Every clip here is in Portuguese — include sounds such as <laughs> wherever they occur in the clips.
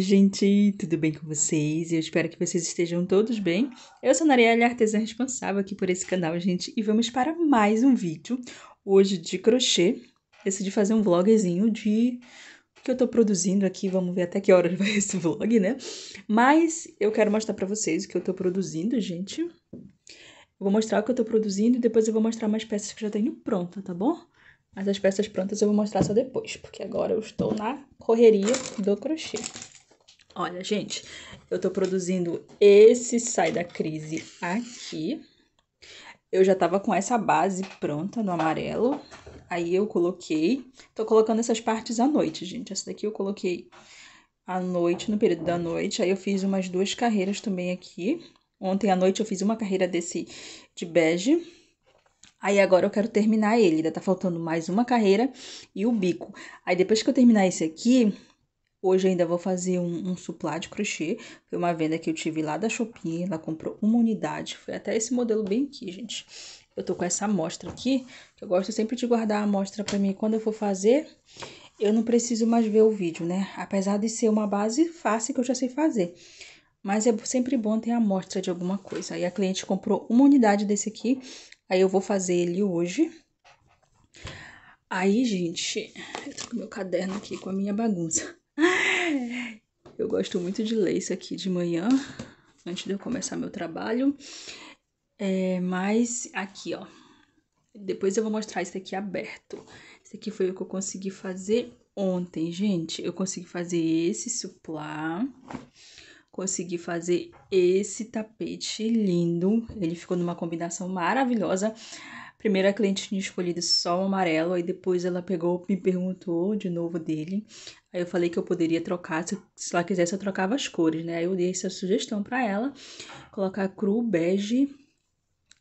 Oi, gente, tudo bem com vocês? Eu espero que vocês estejam todos bem. Eu sou a Narielle, artesã responsável aqui por esse canal, gente, e vamos para mais um vídeo, hoje de crochê. Decidi fazer um vlogzinho de o que eu tô produzindo aqui, vamos ver até que horas <laughs> vai esse vlog, né? Mas eu quero mostrar para vocês o que eu tô produzindo, gente. Eu vou mostrar o que eu tô produzindo e depois eu vou mostrar mais peças que eu já tenho pronta, tá bom? Mas as peças prontas eu vou mostrar só depois, porque agora eu estou na correria do crochê. Olha, gente, eu tô produzindo esse Sai da Crise aqui. Eu já tava com essa base pronta no amarelo. Aí eu coloquei. Tô colocando essas partes à noite, gente. Essa daqui eu coloquei à noite, no período da noite. Aí eu fiz umas duas carreiras também aqui. Ontem à noite eu fiz uma carreira desse de bege. Aí agora eu quero terminar ele. Ainda tá faltando mais uma carreira e o bico. Aí depois que eu terminar esse aqui, Hoje ainda vou fazer um, um suplá de crochê. Foi uma venda que eu tive lá da Shopee. Ela comprou uma unidade. Foi até esse modelo bem aqui, gente. Eu tô com essa amostra aqui. Que eu gosto sempre de guardar a amostra pra mim. Quando eu for fazer, eu não preciso mais ver o vídeo, né? Apesar de ser uma base fácil que eu já sei fazer. Mas é sempre bom ter a amostra de alguma coisa. Aí a cliente comprou uma unidade desse aqui. Aí eu vou fazer ele hoje. Aí, gente, eu tô com meu caderno aqui com a minha bagunça gosto muito de ler isso aqui de manhã, antes de eu começar meu trabalho. É, mas aqui, ó. Depois eu vou mostrar isso aqui aberto. Esse aqui foi o que eu consegui fazer ontem, gente. Eu consegui fazer esse suplá. Consegui fazer esse tapete lindo. Ele ficou numa combinação maravilhosa. Primeiro a cliente tinha escolhido só o amarelo, aí depois ela pegou, me perguntou de novo dele. Aí eu falei que eu poderia trocar, se, se ela quisesse eu trocava as cores, né? Aí eu dei essa sugestão para ela, colocar cru, bege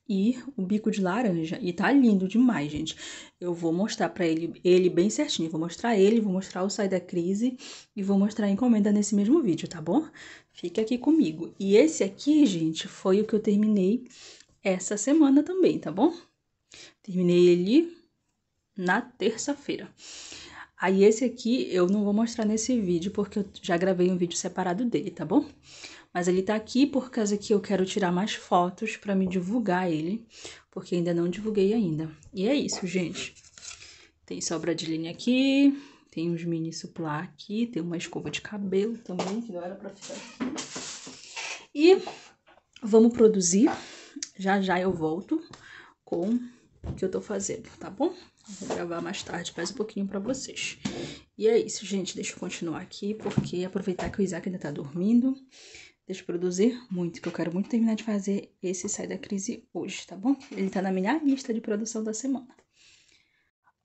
e o bico de laranja. E tá lindo demais, gente. Eu vou mostrar para ele, ele bem certinho. Vou mostrar ele, vou mostrar o Sai da Crise e vou mostrar a encomenda nesse mesmo vídeo, tá bom? Fica aqui comigo. E esse aqui, gente, foi o que eu terminei essa semana também, tá bom? Terminei ele na terça-feira. Aí esse aqui eu não vou mostrar nesse vídeo, porque eu já gravei um vídeo separado dele, tá bom? Mas ele tá aqui por causa que eu quero tirar mais fotos pra me divulgar ele, porque ainda não divulguei ainda. E é isso, gente. Tem sobra de linha aqui, tem uns mini suplá aqui, tem uma escova de cabelo também, que não era pra ficar aqui. E vamos produzir. Já já eu volto com que eu tô fazendo, tá bom? Vou gravar mais tarde mais um pouquinho para vocês. E é isso, gente. Deixa eu continuar aqui, porque aproveitar que o Isaac ainda tá dormindo. Deixa eu produzir muito, que eu quero muito terminar de fazer esse Sai da Crise hoje, tá bom? Ele tá na minha lista de produção da semana.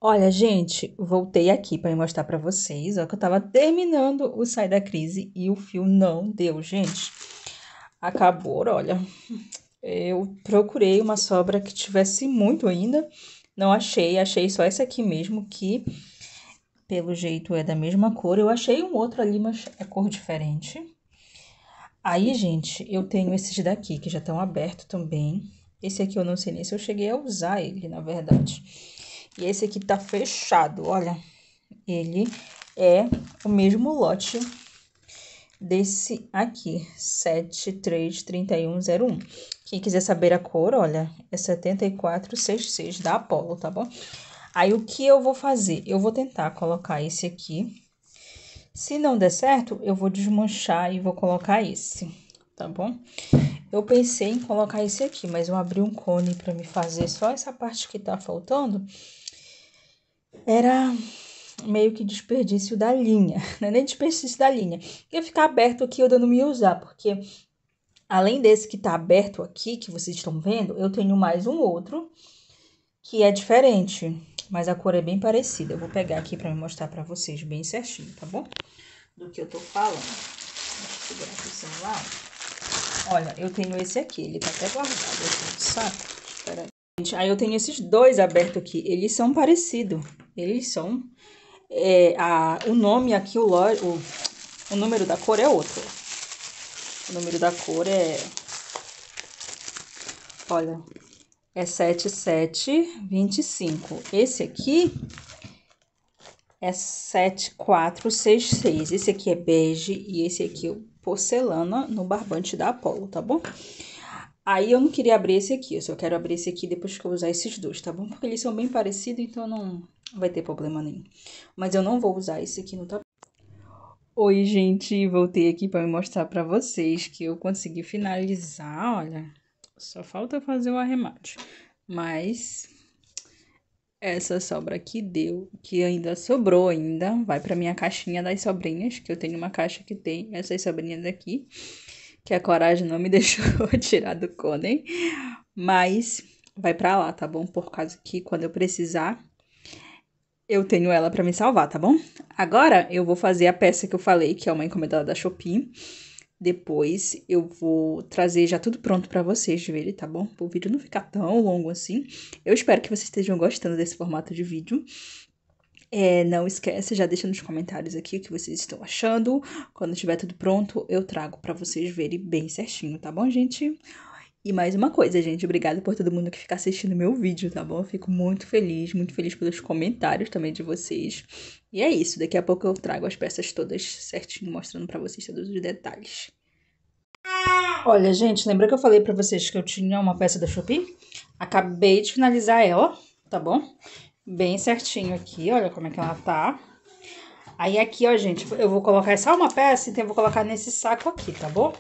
Olha, gente, voltei aqui para mostrar para vocês, ó, que eu tava terminando o Sai da Crise e o fio não deu, gente. Acabou, olha. Eu procurei uma sobra que tivesse muito ainda, não achei, achei só essa aqui mesmo, que pelo jeito é da mesma cor. Eu achei um outro ali, mas é cor diferente. Aí, gente, eu tenho esses daqui que já estão abertos também. Esse aqui eu não sei nem se eu cheguei a usar ele, na verdade. E esse aqui tá fechado, olha. Ele é o mesmo lote desse aqui, 733101. Quem quiser saber a cor, olha, é 7466 da Apollo, tá bom? Aí, o que eu vou fazer? Eu vou tentar colocar esse aqui. Se não der certo, eu vou desmanchar e vou colocar esse, tá bom? Eu pensei em colocar esse aqui, mas eu abri um cone para me fazer só essa parte que tá faltando. Era meio que desperdício da linha, <laughs> né? nem desperdício da linha. Ia ficar aberto aqui eu dando me usar, porque além desse que tá aberto aqui, que vocês estão vendo, eu tenho mais um outro que é diferente, mas a cor é bem parecida. Eu vou pegar aqui para mostrar para vocês bem certinho, tá bom? Do que eu tô falando. Deixa eu pegar aqui o celular. Olha, eu tenho esse aqui, ele tá até guardado aqui no saco. Espera aí. Aí eu tenho esses dois abertos aqui, eles são parecidos, eles são é, a, o nome aqui, o, lo, o, o número da cor é outro. O número da cor é. Olha, é 7725. Esse aqui é 7466. Esse aqui é bege e esse aqui é porcelana no barbante da Apollo, tá bom? Aí eu não queria abrir esse aqui, eu só quero abrir esse aqui depois que eu usar esses dois, tá bom? Porque eles são bem parecidos, então não vai ter problema nenhum. Mas eu não vou usar esse aqui no tapete. Oi, gente, voltei aqui para mostrar para vocês que eu consegui finalizar, olha. Só falta fazer o arremate. Mas essa sobra que deu, que ainda sobrou ainda, vai para minha caixinha das sobrinhas, que eu tenho uma caixa que tem essas sobrinhas aqui que a coragem não me <laughs> deixou tirar do Conan, mas vai para lá, tá bom? Por causa que quando eu precisar, eu tenho ela para me salvar, tá bom? Agora eu vou fazer a peça que eu falei, que é uma encomendada da Shopee. Depois eu vou trazer já tudo pronto para vocês verem, tá bom? O vídeo não ficar tão longo assim. Eu espero que vocês estejam gostando desse formato de vídeo. É, não esquece, já deixa nos comentários aqui o que vocês estão achando. Quando tiver tudo pronto, eu trago para vocês verem bem certinho, tá bom, gente? E mais uma coisa, gente, obrigada por todo mundo que fica assistindo meu vídeo, tá bom? Eu fico muito feliz, muito feliz pelos comentários também de vocês. E é isso, daqui a pouco eu trago as peças todas certinho, mostrando para vocês todos os detalhes. Olha, gente, lembra que eu falei para vocês que eu tinha uma peça da Shopee? Acabei de finalizar ela, tá bom? bem certinho aqui, olha como é que ela tá. Aí aqui, ó, gente, eu vou colocar só uma peça, então eu vou colocar nesse saco aqui, tá bom?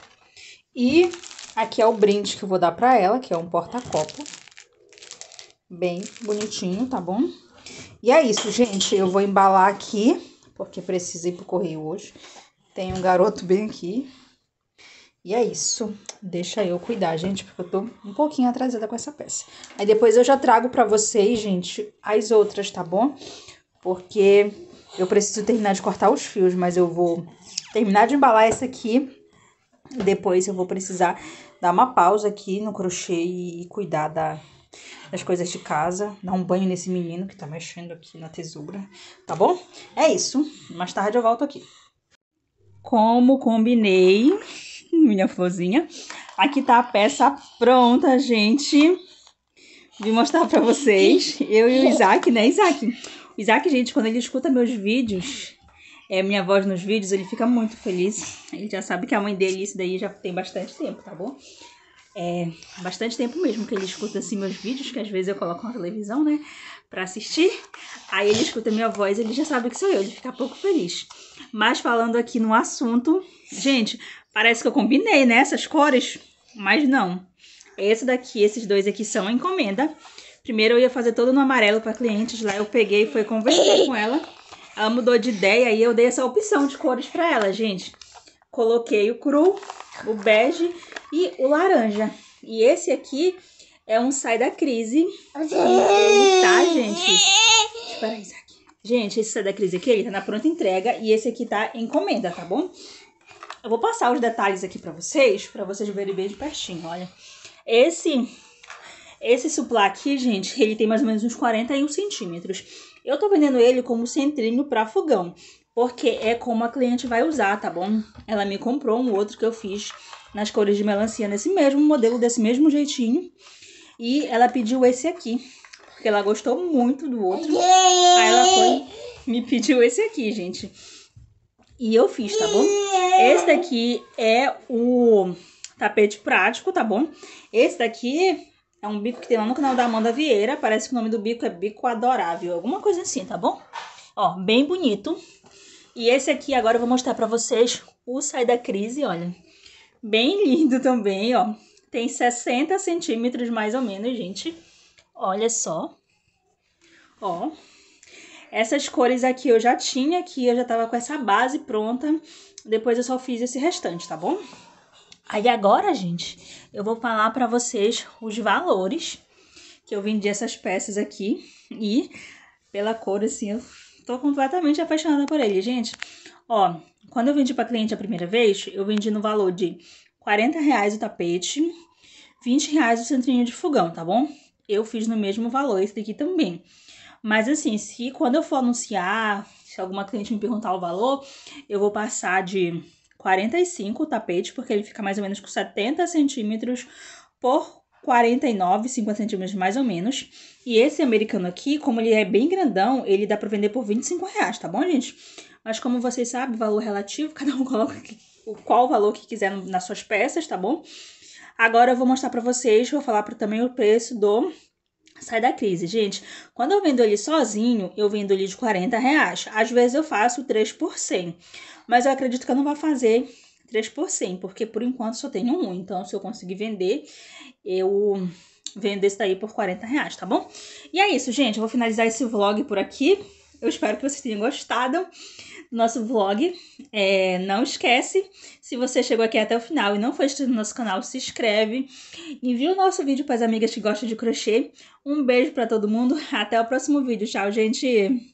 E aqui é o brinde que eu vou dar pra ela, que é um porta-copo. Bem bonitinho, tá bom? E é isso, gente, eu vou embalar aqui, porque precisa ir pro correio hoje. Tem um garoto bem aqui, e é isso. Deixa eu cuidar, gente, porque eu tô um pouquinho atrasada com essa peça. Aí depois eu já trago para vocês, gente, as outras, tá bom? Porque eu preciso terminar de cortar os fios, mas eu vou terminar de embalar essa aqui. Depois eu vou precisar dar uma pausa aqui no crochê e cuidar da, das coisas de casa, dar um banho nesse menino que tá mexendo aqui na tesoura, tá bom? É isso. Mais tarde eu volto aqui. Como combinei, <laughs> minha florzinha. Aqui tá a peça pronta, gente. Vim mostrar pra vocês. Eu e o Isaac, né, Isaac? O Isaac, gente, quando ele escuta meus vídeos, é, minha voz nos vídeos, ele fica muito feliz. Ele já sabe que a mãe dele, isso daí já tem bastante tempo, tá bom? É, bastante tempo mesmo que ele escuta, assim, meus vídeos, que às vezes eu coloco na televisão, né, pra assistir. Aí ele escuta minha voz, ele já sabe que sou eu, ele fica pouco feliz. Mas falando aqui no assunto, gente, Parece que eu combinei, né? Essas cores. Mas não. Esse daqui, esses dois aqui são encomenda. Primeiro eu ia fazer todo no amarelo para clientes lá. Eu peguei e fui conversar com ela. Ela mudou de ideia e eu dei essa opção de cores para ela, gente. Coloquei o cru, o bege e o laranja. E esse aqui é um sai da crise. tá, gente... Espera aí, Isaac. Gente, esse sai da crise aqui, ele tá na pronta entrega. E esse aqui tá encomenda, tá bom? Eu vou passar os detalhes aqui para vocês, para vocês verem bem de pertinho, olha. Esse esse suplá aqui, gente, ele tem mais ou menos uns 41 centímetros. Eu tô vendendo ele como centrinho para fogão, porque é como a cliente vai usar, tá bom? Ela me comprou um outro que eu fiz nas cores de melancia, nesse mesmo modelo, desse mesmo jeitinho. E ela pediu esse aqui, porque ela gostou muito do outro. Aí ela foi, me pediu esse aqui, gente. E eu fiz, tá bom? Esse daqui é o tapete prático, tá bom? Esse daqui é um bico que tem lá no canal da Amanda Vieira. Parece que o nome do bico é Bico Adorável. Alguma coisa assim, tá bom? Ó, bem bonito. E esse aqui agora eu vou mostrar pra vocês o Sai da Crise, olha. Bem lindo também, ó. Tem 60 centímetros mais ou menos, gente. Olha só. Ó. Essas cores aqui eu já tinha aqui, eu já tava com essa base pronta. Depois eu só fiz esse restante, tá bom? Aí agora, gente, eu vou falar pra vocês os valores que eu vendi essas peças aqui. E pela cor, assim, eu tô completamente apaixonada por ele, gente. Ó, quando eu vendi pra cliente a primeira vez, eu vendi no valor de 40 reais o tapete, 20 reais o centrinho de fogão, tá bom? Eu fiz no mesmo valor esse daqui também. Mas assim, se quando eu for anunciar, se alguma cliente me perguntar o valor, eu vou passar de 45 o tapete, porque ele fica mais ou menos com 70 centímetros por 49, 50 centímetros mais ou menos. E esse americano aqui, como ele é bem grandão, ele dá pra vender por 25 reais, tá bom, gente? Mas como vocês sabem, valor relativo, <laughs> cada um coloca o qual valor que quiser nas suas peças, tá bom? Agora eu vou mostrar pra vocês, vou falar também o preço do sai da crise. Gente, quando eu vendo ele sozinho, eu vendo ele de 40 reais. Às vezes eu faço 3 por 100, mas eu acredito que eu não vou fazer 3 por 100, porque por enquanto só tenho um. Então, se eu conseguir vender, eu vendo esse daí por 40 reais, tá bom? E é isso, gente. Eu vou finalizar esse vlog por aqui. Eu espero que vocês tenham gostado do nosso vlog. É, não esquece, se você chegou aqui até o final e não foi inscrito no nosso canal, se inscreve. Envie o nosso vídeo para as amigas que gostam de crochê. Um beijo para todo mundo. <laughs> Até o próximo vídeo. Tchau, gente!